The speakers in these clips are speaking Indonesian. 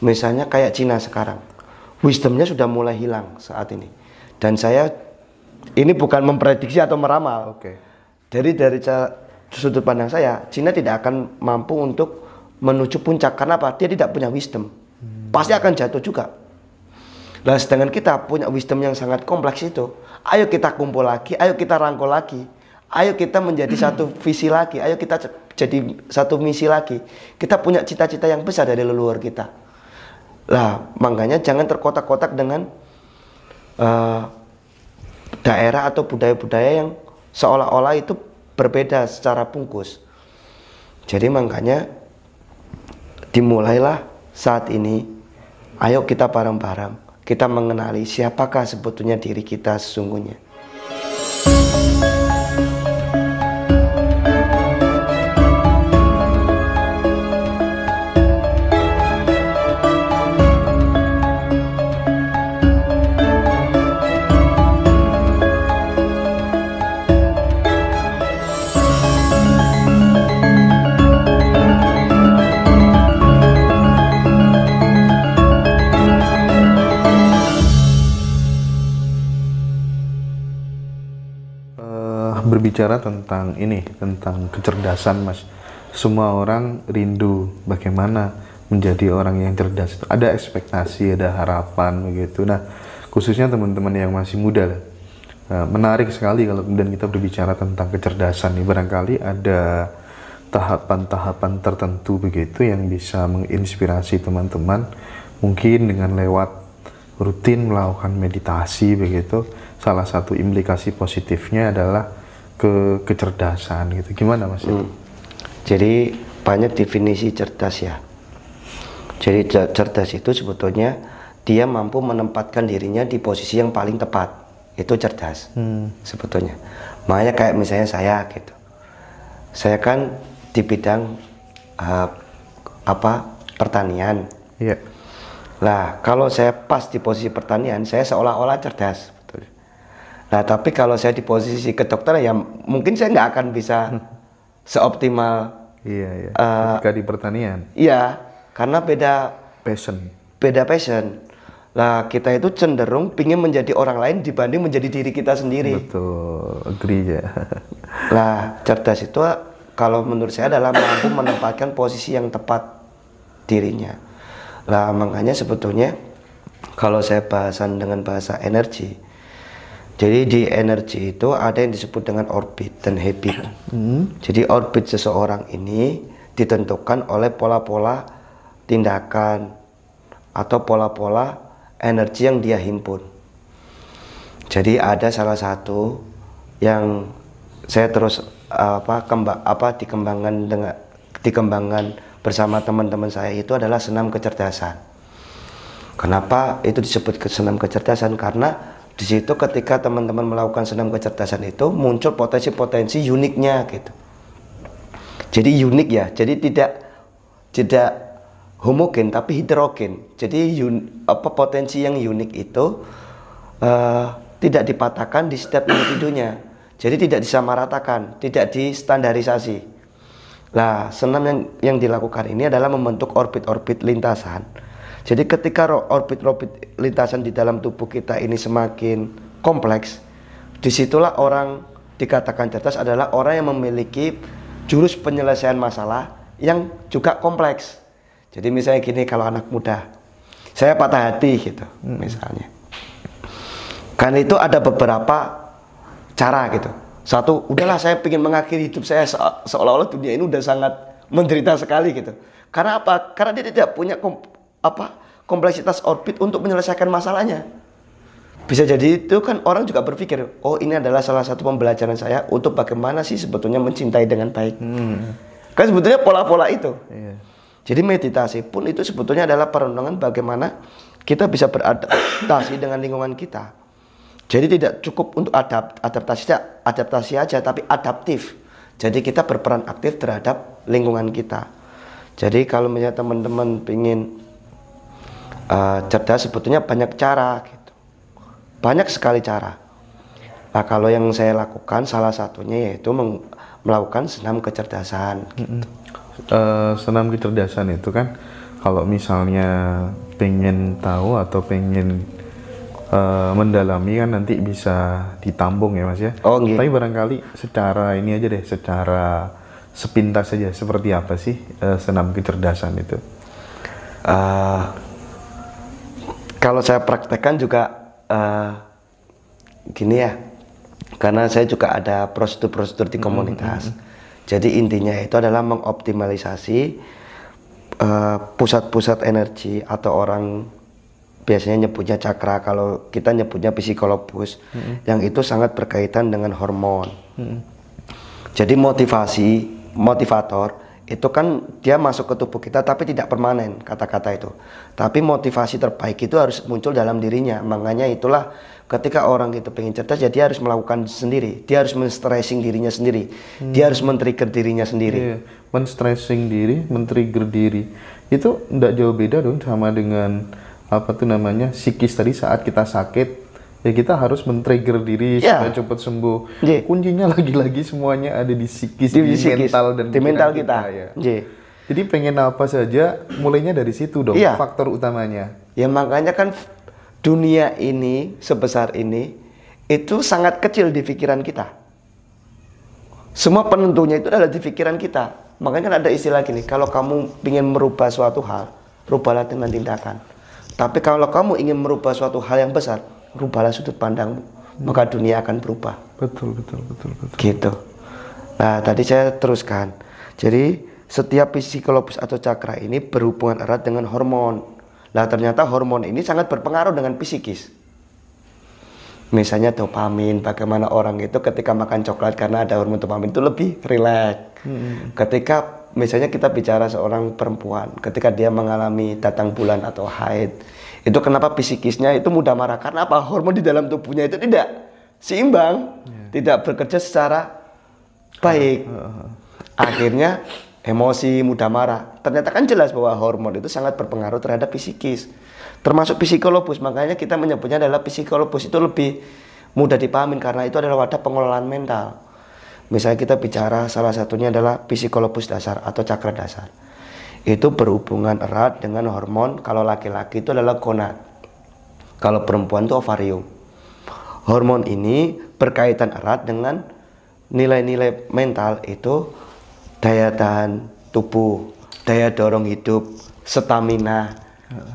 Misalnya kayak Cina sekarang, wisdomnya sudah mulai hilang saat ini. Dan saya ini bukan memprediksi atau meramal. Oke. Okay. Jadi dari sudut pandang saya, Cina tidak akan mampu untuk menuju puncak karena apa? Dia tidak punya wisdom. Hmm. Pasti akan jatuh juga. Nah, sedangkan kita punya wisdom yang sangat kompleks itu, ayo kita kumpul lagi, ayo kita rangkul lagi, ayo kita menjadi satu visi lagi, ayo kita jadi satu misi lagi. Kita punya cita-cita yang besar dari leluhur kita. Lah, makanya jangan terkotak-kotak dengan uh, daerah atau budaya-budaya yang seolah-olah itu berbeda secara bungkus. Jadi makanya dimulailah saat ini ayo kita bareng-bareng kita mengenali siapakah sebetulnya diri kita sesungguhnya. bicara tentang ini, tentang kecerdasan, Mas. Semua orang rindu bagaimana menjadi orang yang cerdas. Ada ekspektasi, ada harapan begitu. Nah, khususnya teman-teman yang masih muda lah. Eh, menarik sekali kalau kemudian kita berbicara tentang kecerdasan nih. Barangkali ada tahapan-tahapan tertentu begitu yang bisa menginspirasi teman-teman mungkin dengan lewat rutin melakukan meditasi begitu salah satu implikasi positifnya adalah ke kecerdasan gitu. Gimana Mas? Hmm. Jadi banyak definisi cerdas ya. Jadi cerdas itu sebetulnya dia mampu menempatkan dirinya di posisi yang paling tepat. Itu cerdas hmm. sebetulnya. Makanya kayak misalnya saya gitu. Saya kan di bidang uh, apa pertanian. Iya. Yeah. Nah, kalau saya pas di posisi pertanian, saya seolah-olah cerdas. Nah, tapi kalau saya di posisi ke dokter ya mungkin saya nggak akan bisa seoptimal. Iya, iya. Uh, di pertanian. Iya, karena beda passion. Beda passion. Lah kita itu cenderung pingin menjadi orang lain dibanding menjadi diri kita sendiri. Betul, agree ya. lah cerdas itu kalau menurut saya adalah mampu menempatkan posisi yang tepat dirinya. Lah makanya sebetulnya kalau saya bahasan dengan bahasa energi, jadi di energi itu ada yang disebut dengan orbit dan habit. Hmm. Jadi orbit seseorang ini ditentukan oleh pola-pola tindakan atau pola-pola energi yang dia himpun. Jadi ada salah satu yang saya terus apa kembang apa dikembangkan dengan dikembangkan bersama teman-teman saya itu adalah senam kecerdasan. Kenapa itu disebut senam kecerdasan? Karena di situ ketika teman-teman melakukan senam kecerdasan itu muncul potensi-potensi uniknya gitu jadi unik ya jadi tidak tidak homogen tapi heterogen jadi un, apa potensi yang unik itu uh, tidak dipatahkan di setiap individunya jadi tidak disamaratakan tidak distandarisasi lah senam yang yang dilakukan ini adalah membentuk orbit-orbit lintasan jadi ketika orbit-orbit lintasan di dalam tubuh kita ini semakin kompleks, disitulah orang dikatakan cerdas adalah orang yang memiliki jurus penyelesaian masalah yang juga kompleks. Jadi misalnya gini kalau anak muda, saya patah hati gitu hmm. misalnya. Karena itu ada beberapa cara gitu. Satu, udahlah saya ingin mengakhiri hidup saya se seolah-olah dunia ini udah sangat menderita sekali gitu. Karena apa? Karena dia tidak punya apa kompleksitas orbit untuk menyelesaikan masalahnya. Bisa jadi itu kan orang juga berpikir, oh ini adalah salah satu pembelajaran saya untuk bagaimana sih sebetulnya mencintai dengan baik. Hmm. Kan sebetulnya pola-pola itu. Yeah. Jadi meditasi pun itu sebetulnya adalah perenungan bagaimana kita bisa beradaptasi dengan lingkungan kita. Jadi tidak cukup untuk adapt, adaptasi adaptasi aja tapi adaptif. Jadi kita berperan aktif terhadap lingkungan kita. Jadi kalau misalnya teman-teman ingin uh, cerdas sebetulnya banyak cara gitu banyak sekali cara nah kalau yang saya lakukan salah satunya yaitu melakukan senam kecerdasan gitu. uh, senam kecerdasan itu kan kalau misalnya pengen tahu atau pengen uh, mendalami kan nanti bisa ditambung ya mas ya. Oh okay. Tapi barangkali secara ini aja deh, secara sepintas saja seperti apa sih uh, senam kecerdasan itu? Uh, kalau saya praktekkan juga uh, gini ya karena saya juga ada prosedur-prosedur di hmm, komunitas mm -hmm. jadi intinya itu adalah mengoptimalisasi eh, pusat-pusat uh, energi atau orang biasanya nyebutnya cakra kalau kita nyebutnya psikolopus mm -hmm. yang itu sangat berkaitan dengan hormon mm -hmm. jadi motivasi motivator itu kan dia masuk ke tubuh kita tapi tidak permanen kata-kata itu. Tapi motivasi terbaik itu harus muncul dalam dirinya. Makanya itulah ketika orang itu pengen cerdas ya harus melakukan sendiri. Dia harus men-stressing dirinya sendiri. Hmm. Dia harus hmm. men-trigger dirinya sendiri. Iya. Men-stressing diri, men-trigger diri. Itu tidak jauh beda dong sama dengan apa tuh namanya psikis tadi saat kita sakit ya kita harus men-trigger diri yeah. supaya cepat sembuh. Yeah. Kuncinya lagi-lagi semuanya ada di psikis, di, di psikis, mental dan di mental kita. kita. Ya. Jadi pengen apa saja, mulainya dari situ dong. Yeah. Faktor utamanya. Ya makanya kan dunia ini sebesar ini itu sangat kecil di pikiran kita. Semua penentunya itu adalah di pikiran kita. Makanya kan ada istilah gini, kalau kamu ingin merubah suatu hal, rubahlah dengan tindakan. Tapi kalau kamu ingin merubah suatu hal yang besar, rubahlah sudut pandangmu hmm. maka dunia akan berubah betul betul betul betul gitu nah tadi saya teruskan jadi setiap psikologis atau cakra ini berhubungan erat dengan hormon nah ternyata hormon ini sangat berpengaruh dengan psikis misalnya dopamin bagaimana orang itu ketika makan coklat karena ada hormon dopamin itu lebih rileks hmm. ketika misalnya kita bicara seorang perempuan ketika dia mengalami datang bulan atau haid itu kenapa psikisnya itu mudah marah karena apa hormon di dalam tubuhnya itu tidak seimbang yeah. tidak bekerja secara baik ah, ah, ah. akhirnya emosi mudah marah ternyata kan jelas bahwa hormon itu sangat berpengaruh terhadap psikis termasuk psikologus makanya kita menyebutnya adalah psikologus itu lebih mudah dipahami karena itu adalah wadah pengelolaan mental misalnya kita bicara salah satunya adalah psikologus dasar atau cakra dasar itu berhubungan erat dengan hormon kalau laki-laki itu adalah gonad kalau perempuan itu ovarium hormon ini berkaitan erat dengan nilai-nilai mental itu daya tahan tubuh daya dorong hidup stamina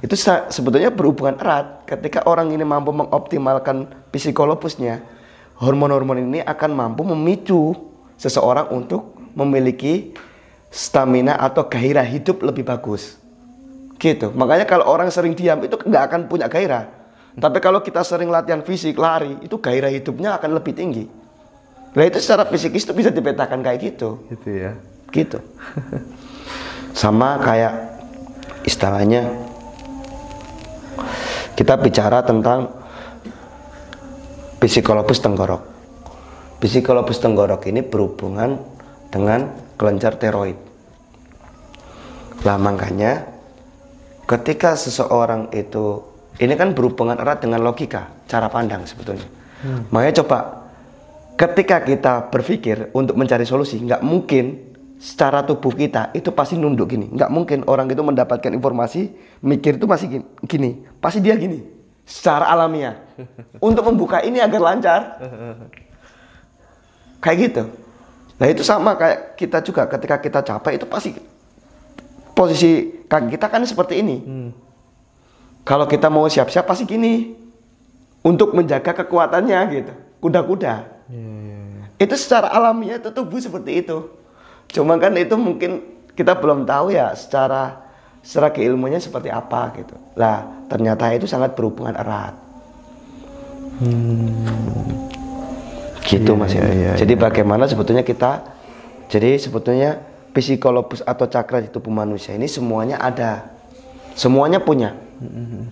itu sebetulnya berhubungan erat ketika orang ini mampu mengoptimalkan psikologusnya hormon-hormon ini akan mampu memicu seseorang untuk memiliki stamina atau gairah hidup lebih bagus. Gitu. Makanya kalau orang sering diam itu nggak akan punya gairah. Tapi kalau kita sering latihan fisik, lari, itu gairah hidupnya akan lebih tinggi. Nah itu secara fisikis itu bisa dipetakan kayak gitu. Gitu ya. Gitu. Sama kayak istilahnya kita bicara tentang psikologis tenggorok. Psikologis tenggorok ini berhubungan dengan kelenjar tiroid. Lah makanya ketika seseorang itu ini kan berhubungan erat dengan logika, cara pandang sebetulnya. Hmm. Makanya coba ketika kita berpikir untuk mencari solusi, nggak mungkin secara tubuh kita itu pasti nunduk gini. Nggak mungkin orang itu mendapatkan informasi, mikir itu masih gini, gini. Pasti dia gini, secara alamiah. Untuk membuka ini agar lancar. Kayak gitu. Nah itu sama kayak kita juga ketika kita capek itu pasti posisi kaki kita kan seperti ini. Hmm. Kalau kita mau siap-siap pasti gini untuk menjaga kekuatannya gitu. Kuda-kuda. Yeah. Iya, iya. Itu secara alamiah itu tubuh seperti itu. Cuma kan itu mungkin kita belum tahu ya secara secara keilmunya seperti apa gitu. Lah ternyata itu sangat berhubungan erat. Hmm gitu iya, mas ya. Iya, jadi iya. bagaimana sebetulnya kita jadi sebetulnya psikolopus atau cakra di tubuh manusia ini semuanya ada. Semuanya punya. Mm-hmm.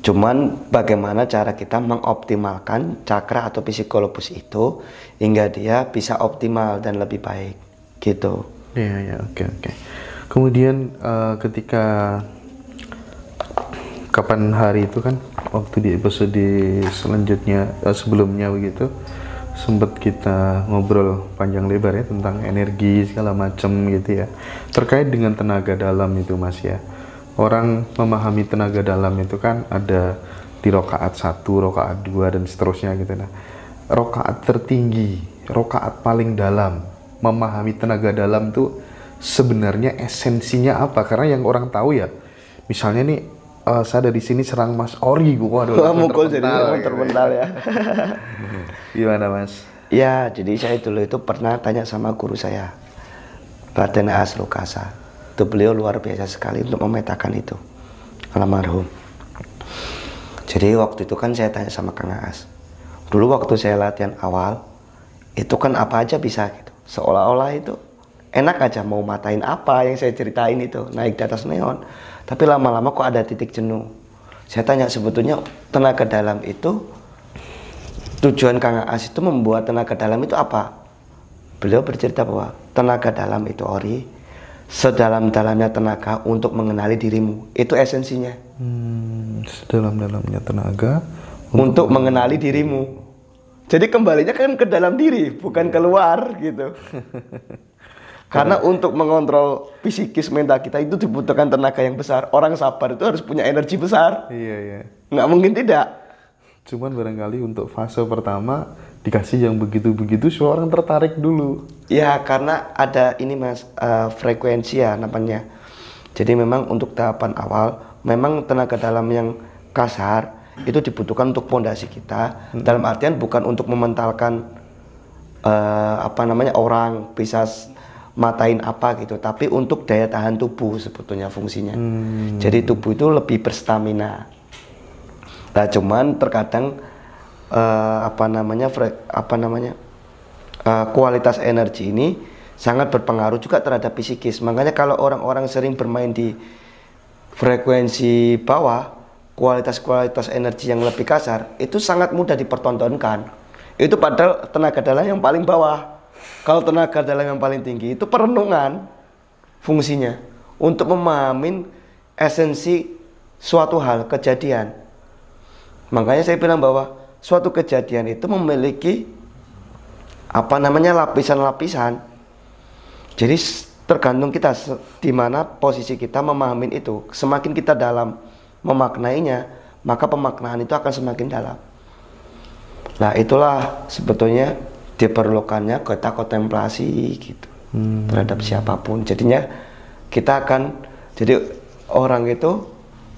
Cuman bagaimana cara kita mengoptimalkan cakra atau psikolopus itu hingga dia bisa optimal dan lebih baik gitu. Iya ya oke oke. Kemudian uh, ketika kapan hari itu kan waktu di episode selanjutnya uh, sebelumnya begitu sempat kita ngobrol panjang lebar ya tentang energi segala macam gitu ya. Terkait dengan tenaga dalam itu Mas ya. Orang memahami tenaga dalam itu kan ada di rokaat satu, rokaat dua dan seterusnya gitu nah. Rokaat tertinggi, rokaat paling dalam, memahami tenaga dalam tuh sebenarnya esensinya apa karena yang orang tahu ya misalnya nih uh, saya ada di sini serang Mas Ori gue waduh mukul jadi terpental iya, iya. ya. Gimana Mas? Ya, jadi saya dulu itu pernah tanya sama guru saya, Raden As Lukasa Itu beliau luar biasa sekali untuk memetakan itu, almarhum. Jadi waktu itu kan saya tanya sama Kang as Dulu waktu saya latihan awal, itu kan apa aja bisa gitu. Seolah-olah itu enak aja mau matain apa yang saya ceritain itu naik di atas neon tapi lama-lama kok ada titik jenuh saya tanya sebetulnya tenaga dalam itu tujuan Kang As itu membuat tenaga dalam itu apa beliau bercerita bahwa tenaga dalam itu ori sedalam-dalamnya tenaga untuk mengenali dirimu itu esensinya hmm, sedalam-dalamnya tenaga untuk, untuk mengenali dirimu jadi kembalinya kan ke dalam diri bukan keluar gitu Karena untuk mengontrol psikis mental kita itu dibutuhkan tenaga yang besar. Orang sabar itu harus punya energi besar. Iya, iya. Nggak mungkin tidak. Cuman barangkali untuk fase pertama dikasih yang begitu-begitu, semua orang tertarik dulu. Ya, karena ada ini mas, uh, frekuensi ya namanya. Jadi memang untuk tahapan awal, memang tenaga dalam yang kasar itu dibutuhkan untuk pondasi kita. Hmm. Dalam artian bukan untuk mementalkan uh, apa namanya orang bisa matain apa gitu tapi untuk daya tahan tubuh sebetulnya fungsinya hmm. jadi tubuh itu lebih berstamina nah cuman terkadang uh, apa namanya apa namanya uh, kualitas energi ini sangat berpengaruh juga terhadap psikis makanya kalau orang-orang sering bermain di frekuensi bawah kualitas-kualitas energi yang lebih kasar itu sangat mudah dipertontonkan itu padahal tenaga dalam yang paling bawah kalau tenaga dalam yang paling tinggi itu perenungan fungsinya untuk memahami esensi suatu hal kejadian. Makanya saya bilang bahwa suatu kejadian itu memiliki apa namanya lapisan-lapisan. Jadi tergantung kita di mana posisi kita memahami itu. Semakin kita dalam memaknainya, maka pemaknaan itu akan semakin dalam. Nah, itulah sebetulnya diperlukannya kita kontemplasi gitu hmm. terhadap siapapun jadinya kita akan jadi orang itu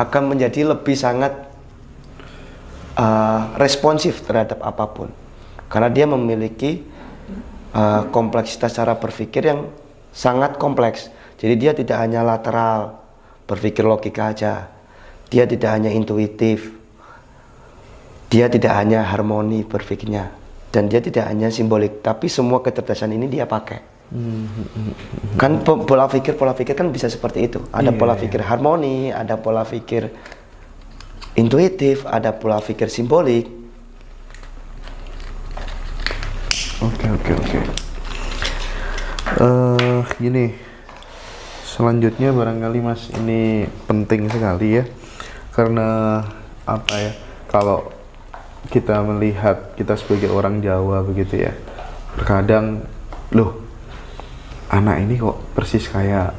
akan menjadi lebih sangat uh, responsif terhadap apapun karena dia memiliki uh, kompleksitas cara berpikir yang sangat kompleks jadi dia tidak hanya lateral berpikir logika aja dia tidak hanya intuitif dia tidak hanya harmoni berpikirnya dan dia tidak hanya simbolik tapi semua kecerdasan ini dia pakai kan pola pikir pola pikir kan bisa seperti itu ada yeah, pola iya. pikir yeah. harmoni ada pola pikir intuitif ada pola pikir simbolik oke okay, oke okay, oke okay. uh, eh, gini selanjutnya barangkali mas ini penting sekali ya karena apa ya kalau kita melihat kita sebagai orang Jawa begitu ya terkadang loh anak ini kok persis kayak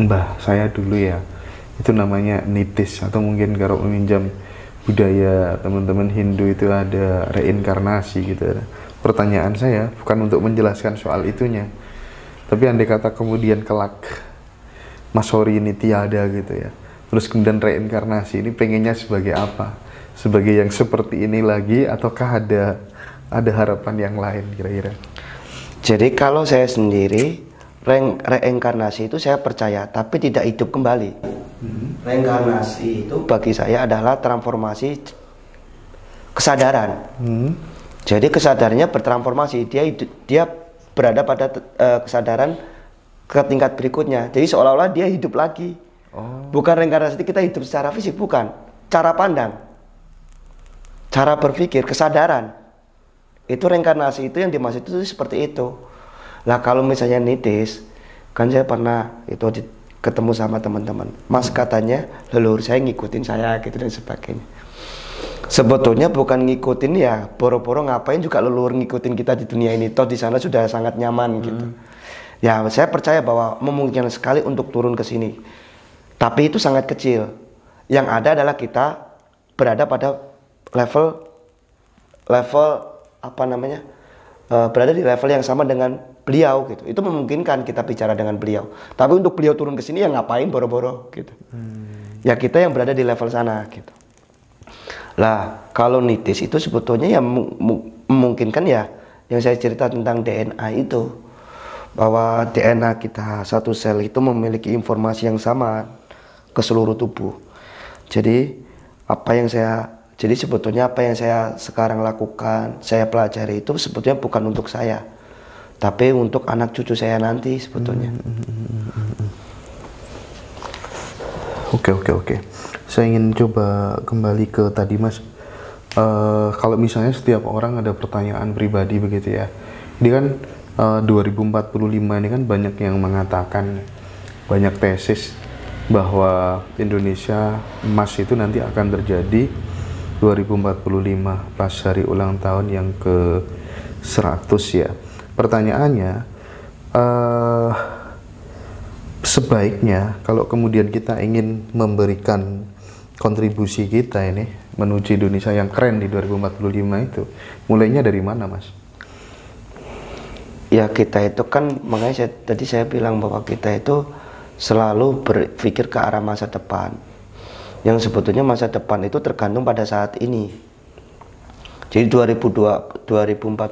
mbah saya dulu ya itu namanya nitis atau mungkin kalau meminjam budaya teman-teman Hindu itu ada reinkarnasi gitu ya. pertanyaan saya bukan untuk menjelaskan soal itunya tapi andai kata kemudian kelak Mas Hori ini tiada gitu ya terus kemudian reinkarnasi ini pengennya sebagai apa sebagai yang seperti ini lagi ataukah ada ada harapan yang lain kira-kira? Jadi kalau saya sendiri re reinkarnasi itu saya percaya tapi tidak hidup kembali. Hmm. Reinkarnasi itu bagi saya adalah transformasi kesadaran. Hmm. Jadi kesadarannya bertransformasi dia hidup, dia berada pada uh, kesadaran ke tingkat berikutnya. Jadi seolah-olah dia hidup lagi. Oh. Bukan reinkarnasi kita hidup secara fisik bukan, cara pandang cara berpikir, kesadaran. Itu reinkarnasi itu yang dimaksud itu seperti itu. Lah kalau misalnya nitis, kan saya pernah itu ketemu sama teman-teman. Mas katanya leluhur saya ngikutin saya gitu dan sebagainya. Sebetulnya bukan ngikutin ya, poro-poro ngapain juga leluhur ngikutin kita di dunia ini. Toh di sana sudah sangat nyaman hmm. gitu. Ya, saya percaya bahwa memungkinkan sekali untuk turun ke sini. Tapi itu sangat kecil. Yang ada adalah kita berada pada level level apa namanya eh, berada di level yang sama dengan beliau gitu itu memungkinkan kita bicara dengan beliau tapi untuk beliau turun ke sini ya ngapain boro-boro gitu hmm. ya kita yang berada di level sana gitu lah kalau nitis itu sebetulnya ya memungkinkan ya yang saya cerita tentang DNA itu bahwa DNA kita satu sel itu memiliki informasi yang sama ke seluruh tubuh jadi apa yang saya jadi sebetulnya apa yang saya sekarang lakukan, saya pelajari itu sebetulnya bukan untuk saya, tapi untuk anak cucu saya nanti sebetulnya. Hmm, hmm, hmm, oke oke oke. Saya ingin coba kembali ke tadi mas. Uh, kalau misalnya setiap orang ada pertanyaan pribadi begitu ya, ini kan eh, uh, 2045 ini kan banyak yang mengatakan banyak tesis bahwa Indonesia emas itu nanti akan terjadi 2045 pas hari ulang tahun yang ke 100 ya. Pertanyaannya uh, sebaiknya kalau kemudian kita ingin memberikan kontribusi kita ini menuju Indonesia yang keren di 2045 itu mulainya dari mana Mas? Ya kita itu kan makanya saya, tadi saya bilang bahwa kita itu selalu berpikir ke arah masa depan yang sebetulnya masa depan itu tergantung pada saat ini. Jadi 2002, 2045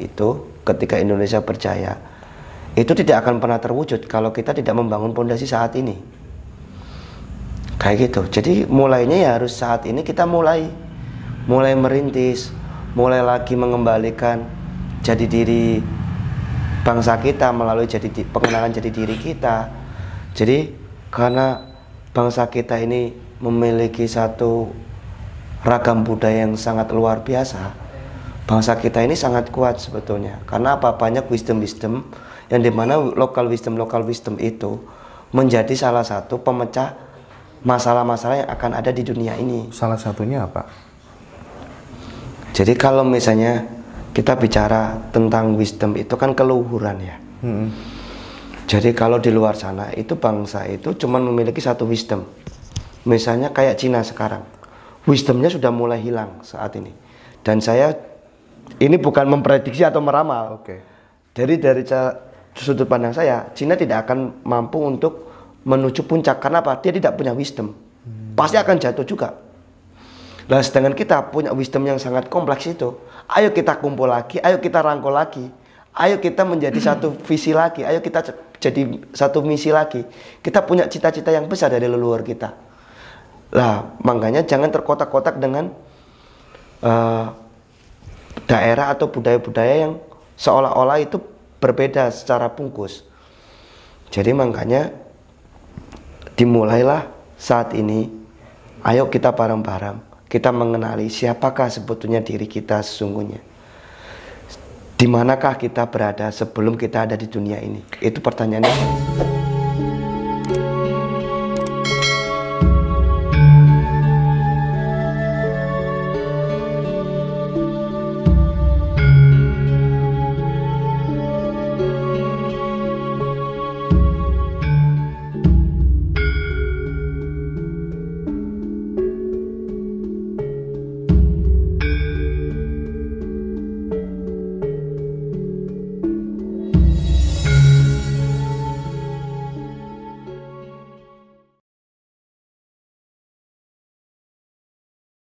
itu ketika Indonesia percaya itu tidak akan pernah terwujud kalau kita tidak membangun pondasi saat ini. Kayak gitu. Jadi mulainya ya harus saat ini kita mulai mulai merintis, mulai lagi mengembalikan jadi diri bangsa kita melalui jadi pengenalan jadi diri kita. Jadi karena bangsa kita ini memiliki satu ragam budaya yang sangat luar biasa, bangsa kita ini sangat kuat sebetulnya. Karena apa banyak wisdom-wisdom yang dimana lokal wisdom-lokal wisdom itu menjadi salah satu pemecah masalah-masalah yang akan ada di dunia ini. Salah satunya apa? Jadi kalau misalnya kita bicara tentang wisdom itu kan keluhuran ya. Hmm. Jadi kalau di luar sana itu bangsa itu cuma memiliki satu wisdom Misalnya kayak Cina sekarang, wisdomnya sudah mulai hilang saat ini. Dan saya ini bukan memprediksi atau meramal. Oke. Okay. Jadi dari sudut pandang saya, Cina tidak akan mampu untuk menuju puncak karena apa? Dia tidak punya wisdom. Hmm. Pasti akan jatuh juga. Nah, sedangkan kita punya wisdom yang sangat kompleks itu, ayo kita kumpul lagi, ayo kita rangkul lagi, ayo kita menjadi satu visi lagi, ayo kita jadi satu misi lagi. Kita punya cita-cita yang besar dari leluhur kita. Lah, makanya jangan terkotak-kotak dengan uh, daerah atau budaya-budaya yang seolah-olah itu berbeda secara bungkus. Jadi makanya dimulailah saat ini ayo kita bareng-bareng kita mengenali siapakah sebetulnya diri kita sesungguhnya. dimanakah kita berada sebelum kita ada di dunia ini? Itu pertanyaannya.